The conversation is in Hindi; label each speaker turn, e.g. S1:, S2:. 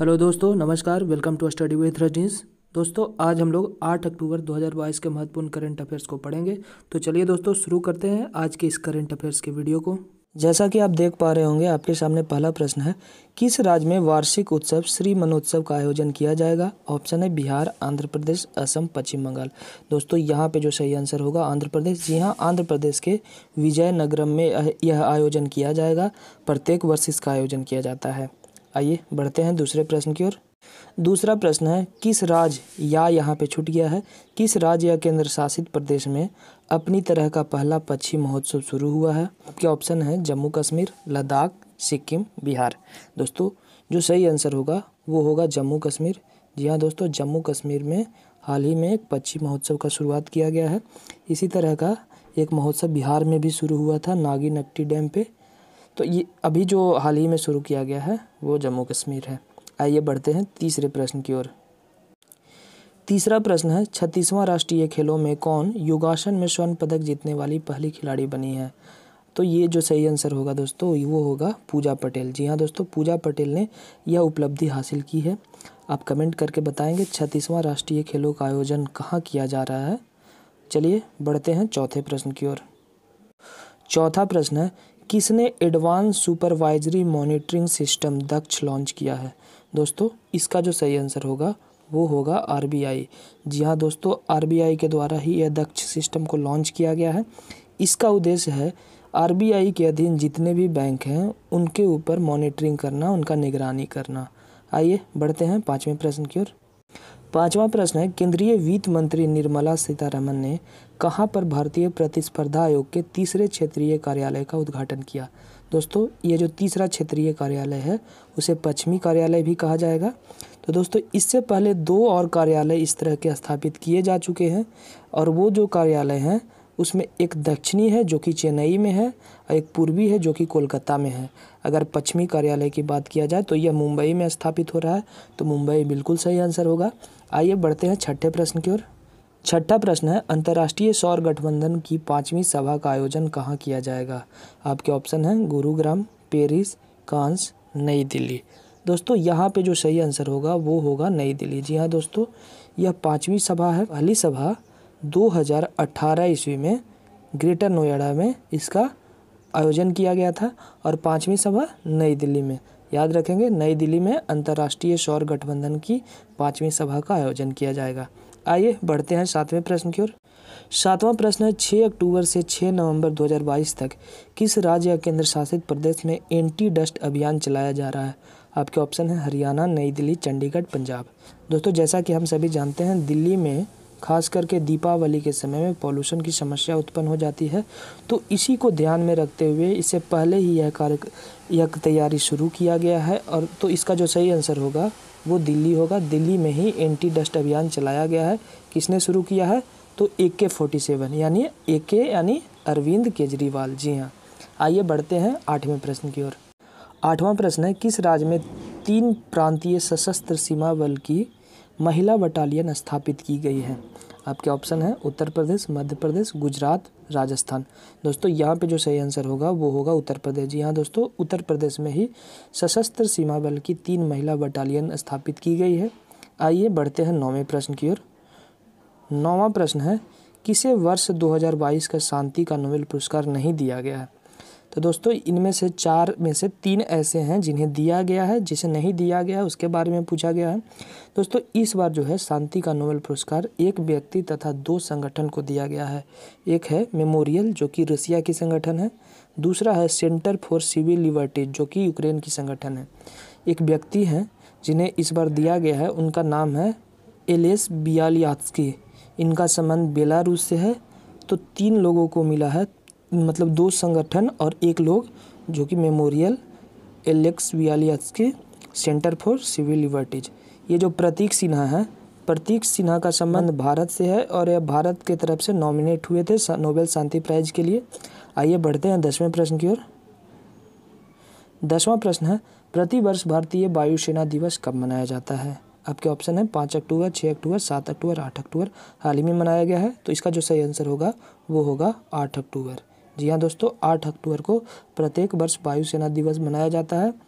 S1: हेलो दोस्तों नमस्कार welcome to study with Rajeens दोस्तों आज हम लोग 8 अक्टूबर 2022 के महत्वपूर्ण करंट अफेयर्स को पढ़ेंगे तो चलिए दोस्तों शुरू करते हैं आज के इस करंट अफेयर्स के वीडियो को जैसा कि आप देख पा रहे होंगे आपके सामने पहला प्रश्न है किस राज्य में वार्षिक उत्सव श्री मनोत्सव का आयोजन किया जाएगा ऑप्शन है बिहार आंध्र प्रदेश असम पश्चिम बंगाल दोस्तों यहाँ पे जो सही आंसर होगा आंध्र प्रदेश जी हाँ आंध्र प्रदेश के विजयनगरम में यह आयोजन किया जाएगा प्रत्येक वर्ष इसका आयोजन किया जाता है आइए बढ़ते हैं दूसरे प्रश्न की ओर दूसरा प्रश्न है किस राज्य या यहाँ पे छूट गया है किस राज्य या केंद्र शासित प्रदेश में अपनी तरह का पहला पक्षी महोत्सव शुरू हुआ है आपके ऑप्शन है जम्मू कश्मीर लद्दाख सिक्किम बिहार दोस्तों जो सही आंसर होगा वो होगा जम्मू कश्मीर जी हाँ दोस्तों जम्मू कश्मीर में हाल ही में एक पक्षी महोत्सव का शुरुआत किया गया है इसी तरह का एक महोत्सव बिहार में भी शुरू हुआ था नागी नट्टी डैम पे तो ये अभी जो हाल ही में शुरू किया गया है वो जम्मू कश्मीर है आइए बढ़ते हैं तीसरे प्रश्न की ओर तीसरा प्रश्न है छत्तीसवां राष्ट्रीय खेलों में कौन योगासन में स्वर्ण पदक जीतने वाली पहली खिलाड़ी बनी है तो ये जो सही आंसर होगा दोस्तों वो होगा पूजा पटेल जी हाँ दोस्तों पूजा पटेल ने यह उपलब्धि हासिल की है आप कमेंट करके बताएंगे छत्तीसवां राष्ट्रीय खेलों का आयोजन कहाँ किया जा रहा है चलिए बढ़ते हैं चौथे प्रश्न की ओर चौथा प्रश्न है किसने advance supervisory monitoring system Daksh launch किया है दोस्तों इसका जो सही आंसर होगा वो होगा आर जी हाँ दोस्तों आर के द्वारा ही यह दक्ष सिस्टम को लॉन्च किया गया है इसका उद्देश्य है आर के अधीन जितने भी बैंक हैं उनके ऊपर मॉनिटरिंग करना उनका निगरानी करना आइए बढ़ते हैं पाँचवें प्रश्न की ओर पांचवा प्रश्न है केंद्रीय वित्त मंत्री निर्मला सीतारमन ने कहाँ पर भारतीय प्रतिस्पर्धा आयोग के तीसरे क्षेत्रीय कार्यालय का उद्घाटन किया दोस्तों ये जो तीसरा क्षेत्रीय कार्यालय है उसे पश्चिमी कार्यालय भी कहा जाएगा तो दोस्तों इससे पहले दो और कार्यालय इस तरह के स्थापित किए जा चुके हैं और वो जो कार्यालय हैं उसमें एक दक्षिणी है जो कि चेन्नई में है और एक पूर्वी है जो कि कोलकाता में है अगर पश्चिमी कार्यालय की बात किया जाए तो यह मुंबई में स्थापित हो रहा है तो मुंबई बिल्कुल सही आंसर होगा आइए बढ़ते हैं छठे प्रश्न की ओर छठा प्रश्न है अंतर्राष्ट्रीय सौर गठबंधन की पाँचवीं सभा का आयोजन कहाँ किया जाएगा आपके ऑप्शन हैं गुरुग्राम पेरिस कांस नई दिल्ली दोस्तों यहाँ पे जो सही आंसर होगा वो होगा नई दिल्ली जी हाँ दोस्तों यह पाँचवीं सभा है पहली सभा 2018 ईस्वी में ग्रेटर नोएडा में इसका आयोजन किया गया था और पाँचवीं सभा नई दिल्ली में याद रखेंगे नई दिल्ली में अंतर्राष्ट्रीय सौर गठबंधन की पाँचवीं सभा का आयोजन किया जाएगा आइए बढ़ते हैं सातवें प्रश्न की ओर सातवां प्रश्न है छः अक्टूबर से छः नवंबर 2022 तक किस राज्य या केंद्र शासित प्रदेश में एंटी डस्ट अभियान चलाया जा रहा है आपके ऑप्शन है हरियाणा नई दिल्ली चंडीगढ़ पंजाब दोस्तों जैसा कि हम सभी जानते हैं दिल्ली में खास करके दीपावली के समय में पॉल्यूशन की समस्या उत्पन्न हो जाती है तो इसी को ध्यान में रखते हुए इससे पहले ही यह कार्य यह तैयारी शुरू किया गया है और तो इसका जो सही आंसर होगा वो दिल्ली होगा दिल्ली में ही एंटी डस्ट अभियान चलाया गया है किसने शुरू किया है तो ए के फोर्टी सेवन यानी ए के यानी अरविंद केजरीवाल जी हाँ आइए बढ़ते हैं आठवें प्रश्न की ओर आठवां प्रश्न है किस राज्य में तीन प्रांतीय सशस्त्र सीमा बल की महिला बटालियन स्थापित की गई है आपके ऑप्शन है उत्तर प्रदेश मध्य प्रदेश गुजरात राजस्थान दोस्तों यहाँ पे जो सही आंसर होगा वो होगा उत्तर प्रदेश जी हाँ दोस्तों उत्तर प्रदेश में ही सशस्त्र सीमा बल की तीन महिला बटालियन स्थापित की गई है आइए बढ़ते हैं नौवें प्रश्न की ओर नौवां प्रश्न है किसे वर्ष 2022 का शांति का नोबेल पुरस्कार नहीं दिया गया है तो दोस्तों इनमें से चार में से तीन ऐसे हैं जिन्हें दिया गया है जिसे नहीं दिया गया है उसके बारे में पूछा गया है दोस्तों इस बार जो है शांति का नोबेल पुरस्कार एक व्यक्ति तथा दो संगठन को दिया गया है एक है मेमोरियल जो कि रसिया की संगठन है दूसरा है सेंटर फॉर सिविल लिबर्टीज जो कि यूक्रेन की संगठन है एक व्यक्ति हैं जिन्हें इस बार दिया गया है उनका नाम है एलेस बियालियात्स्की इनका संबंध बेलारूस से है तो तीन लोगों को मिला है मतलब दो संगठन और एक लोग जो कि मेमोरियल एलेक्स वियालियस के सेंटर फॉर सिविल लिबर्टीज ये जो प्रतीक सिन्हा है प्रतीक सिन्हा का संबंध भारत से है और यह भारत के तरफ से नॉमिनेट हुए थे नोबेल शांति प्राइज के लिए आइए बढ़ते हैं दसवें प्रश्न की ओर दसवां प्रश्न है प्रतिवर्ष भारतीय वायुसेना दिवस कब मनाया जाता है आपके ऑप्शन है पाँच अक्टूबर छः अक्टूबर सात अक्टूबर आठ अक्टूबर हाल ही में मनाया गया है तो इसका जो सही आंसर होगा वो होगा आठ अक्टूबर जी हाँ दोस्तों आठ अक्टूबर को प्रत्येक वर्ष वायुसेना दिवस मनाया जाता है